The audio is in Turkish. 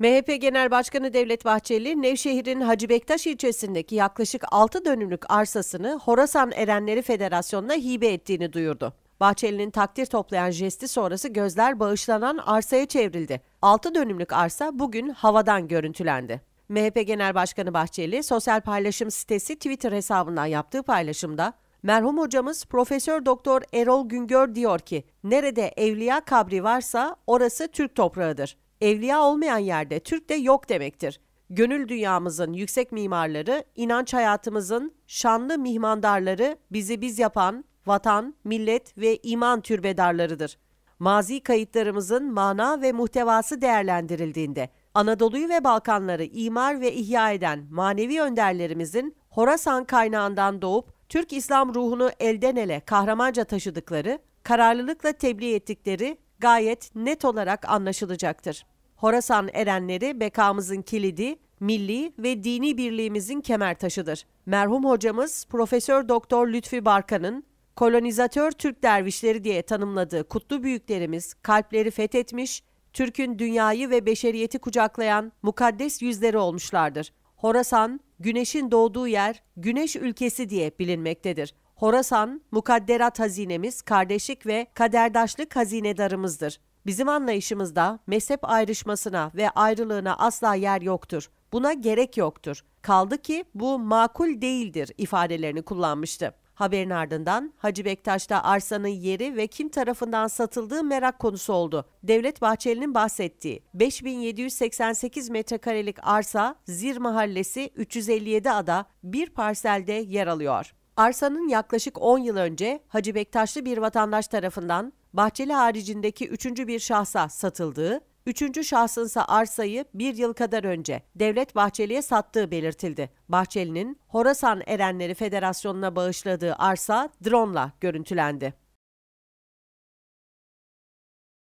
MHP Genel Başkanı Devlet Bahçeli, Nevşehir'in Hacı Bektaş ilçesindeki yaklaşık 6 dönümlük arsasını Horasan Erenleri Federasyonu'na hibe ettiğini duyurdu. Bahçeli'nin takdir toplayan jesti sonrası gözler bağışlanan arsaya çevrildi. 6 dönümlük arsa bugün havadan görüntülendi. MHP Genel Başkanı Bahçeli, sosyal paylaşım sitesi Twitter hesabından yaptığı paylaşımda Merhum hocamız Profesör Doktor Erol Güngör diyor ki, nerede evliya kabri varsa orası Türk toprağıdır evliya olmayan yerde Türk de yok demektir. Gönül dünyamızın yüksek mimarları, inanç hayatımızın şanlı mihmandarları bizi biz yapan vatan, millet ve iman türbedarlarıdır. Mazi kayıtlarımızın mana ve muhtevası değerlendirildiğinde Anadolu'yu ve Balkanları imar ve ihya eden manevi önderlerimizin Horasan kaynağından doğup Türk İslam ruhunu elden ele kahramanca taşıdıkları, kararlılıkla tebliğ ettikleri gayet net olarak anlaşılacaktır. Horasan erenleri bekamızın kilidi, milli ve dini birliğimizin kemer taşıdır. Merhum hocamız Profesör Doktor Lütfi Barkan'ın kolonizatör Türk dervişleri diye tanımladığı kutlu büyüklerimiz kalpleri fethetmiş, Türk'ün dünyayı ve beşeriyeti kucaklayan mukaddes yüzleri olmuşlardır. Horasan, güneşin doğduğu yer, güneş ülkesi diye bilinmektedir. Horasan, mukadderat hazinemiz, kardeşlik ve kaderdaşlık hazinedarımızdır. Bizim anlayışımızda mezhep ayrışmasına ve ayrılığına asla yer yoktur. Buna gerek yoktur. Kaldı ki bu makul değildir ifadelerini kullanmıştı. Haberin ardından Hacı Bektaş'ta arsanın yeri ve kim tarafından satıldığı merak konusu oldu. Devlet Bahçeli'nin bahsettiği 5788 metrekarelik arsa Zir Mahallesi 357 ada bir parselde yer alıyor. Arsanın yaklaşık 10 yıl önce Hacı Bektaşlı bir vatandaş tarafından Bahçeli haricindeki üçüncü bir şahsa satıldığı, üçüncü şahsınsa arsayı bir yıl kadar önce Devlet Bahçeli'ye sattığı belirtildi. Bahçeli'nin Horasan Erenleri Federasyonu'na bağışladığı arsa dronla görüntülendi.